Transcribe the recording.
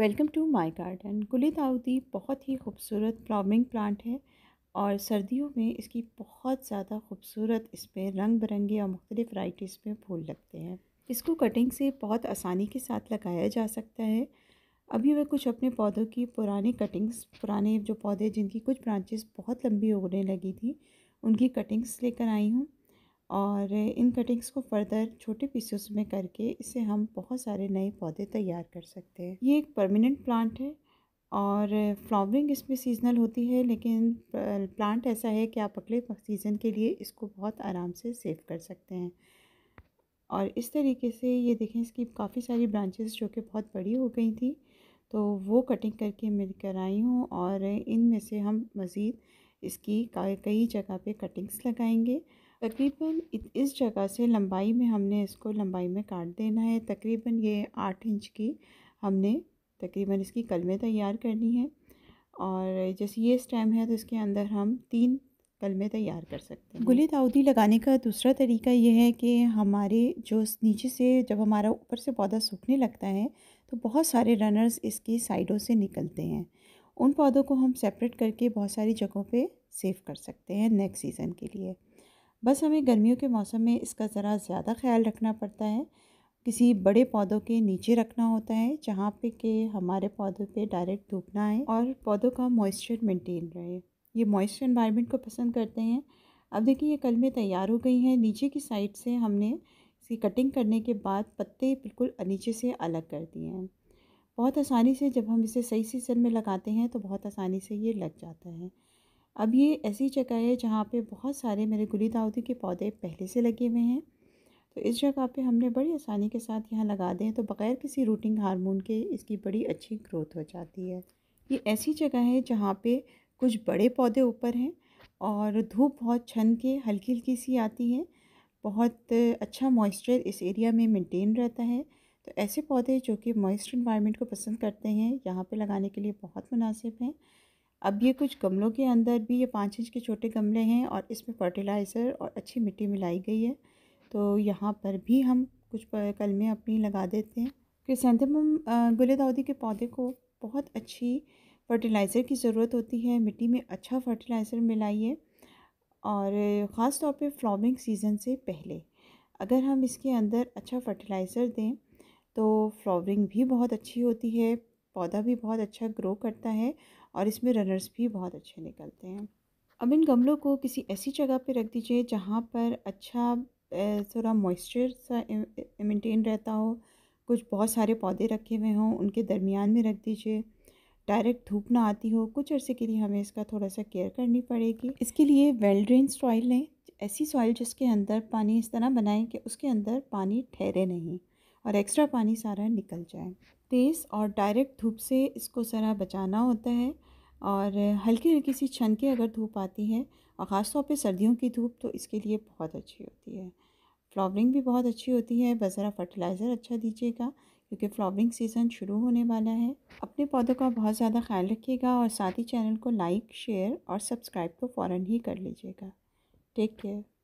welcome to my garden गुली दाऊदी बहुत ही खूबसूरत फ्लावरिंग प्लांट है और सर्दियों में इसकी बहुत ज़्यादा खूबसूरत इस पर रंग बिरंगे और मुख्तलिफ़ वाइटीज़ में फूल लगते हैं इसको कटिंग से बहुत आसानी के साथ लगाया जा सकता है अभी मैं कुछ अपने पौधों की पुराने कटिंग्स पुराने जो पौधे जिनकी कुछ ब्रांचेस बहुत लंबी उगने लगी थी उनकी कटिंग्स लेकर आई हूँ और इन कटिंग्स को फर्दर छोटे पीसेस में करके इसे हम बहुत सारे नए पौधे तैयार कर सकते हैं ये एक परमानेंट प्लांट है और फ्लावरिंग इसमें सीजनल होती है लेकिन प्लांट ऐसा है कि आप अगले सीज़न के लिए इसको बहुत आराम से सेव कर सकते हैं और इस तरीके से ये देखें इसकी काफ़ी सारी ब्रांचेस जो कि बहुत बड़ी हो गई थी तो वो कटिंग करके मिल कर आई हूँ और इनमें से हम मज़ीद इसकी कई जगह पे कटिंग्स लगाएंगे तकरीबन इस जगह से लंबाई में हमने इसको लंबाई में काट देना है तकरीबन ये आठ इंच की हमने तकरीबन इसकी कलमें तैयार करनी है और जैसे ये स्टेम है तो इसके अंदर हम तीन कलमें तैयार कर सकते हैं गुली दाऊदी लगाने का दूसरा तरीका यह है कि हमारे जो नीचे से जब हमारा ऊपर से पौधा सूखने लगता है तो बहुत सारे रनर्स इसकी साइडों से निकलते हैं उन पौधों को हम सेपरेट करके बहुत सारी जगहों पे सेव कर सकते हैं नेक्स्ट सीज़न के लिए बस हमें गर्मियों के मौसम में इसका ज़रा ज़्यादा ख्याल रखना पड़ता है किसी बड़े पौधों के नीचे रखना होता है जहाँ पे कि हमारे पौधों पे डायरेक्ट धूप ना आए और पौधों का मॉइस्चर मेंटेन रहे ये मॉइस्चर इन्वायरमेंट को पसंद करते हैं अब देखिए ये कलमें तैयार हो गई हैं नीचे की साइड से हमने इसकी कटिंग करने के बाद पत्ते बिल्कुल नीचे से अलग कर दिए हैं बहुत आसानी से जब हम इसे सही सीज़न में लगाते हैं तो बहुत आसानी से ये लग जाता है अब ये ऐसी जगह है जहाँ पे बहुत सारे मेरे गुली दाऊदी के पौधे पहले से लगे हुए हैं तो इस जगह पे हमने बड़ी आसानी के साथ यहाँ लगा दें तो बग़ैर किसी रूटिंग हार्मोन के इसकी बड़ी अच्छी ग्रोथ हो जाती है ये ऐसी जगह है जहाँ पे कुछ बड़े पौधे ऊपर हैं और धूप बहुत छन के हल्की हल्की सी आती है बहुत अच्छा मॉइस्चर इस एरिया में मेनटेन रहता है तो ऐसे पौधे जो कि मॉइस्चर इन्वायरमेंट को पसंद करते हैं यहाँ पर लगाने के लिए बहुत मुनासिब हैं अब ये कुछ गमलों के अंदर भी ये पाँच इंच के छोटे गमले हैं और इसमें फर्टिलाइज़र और अच्छी मिट्टी मिलाई गई है तो यहाँ पर भी हम कुछ कलमें अपनी लगा देते हैं क्रिसेंथेमम गुल दाऊदी के पौधे को बहुत अच्छी फर्टिलाइज़र की ज़रूरत होती है मिट्टी में अच्छा फर्टिलाइज़र मिलाइए और ख़ास तौर पे फ्लावरिंग सीज़न से पहले अगर हम इसके अंदर अच्छा फर्टिलाइज़र दें तो फ्लावरिंग भी बहुत अच्छी होती है पौधा भी बहुत अच्छा ग्रो करता है और इसमें रनर्स भी बहुत अच्छे निकलते हैं अब इन गमलों को किसी ऐसी जगह पर रख दीजिए जहाँ पर अच्छा थोड़ा मॉइस्चर सा मेनटेन रहता हो कुछ बहुत सारे पौधे रखे हुए हों उनके दरमियान में रख दीजिए डायरेक्ट धूप ना आती हो कुछ अरसे के लिए हमें इसका थोड़ा सा केयर करनी पड़ेगी इसके लिए वेल ड्रेन सॉइल लें ऐसी सॉइल जिसके अंदर पानी इस तरह बनाएं कि उसके अंदर पानी ठहरे नहीं और एक्स्ट्रा पानी सारा निकल जाए तेज़ और डायरेक्ट धूप से इसको ज़रा बचाना होता है और हल्की हल्की सी छन के अगर धूप आती है और ख़ास तौर सर्दियों की धूप तो इसके लिए बहुत अच्छी होती है फ्लावरिंग भी बहुत अच्छी होती है बस ज़रा फर्टिलाइज़र अच्छा दीजिएगा क्योंकि फ्लावरिंग सीज़न शुरू होने वाला है अपने पौधों का बहुत ज़्यादा ख्याल रखिएगा और साथ ही चैनल को लाइक शेयर और सब्सक्राइब तो फ़ौर ही कर लीजिएगा टेक केयर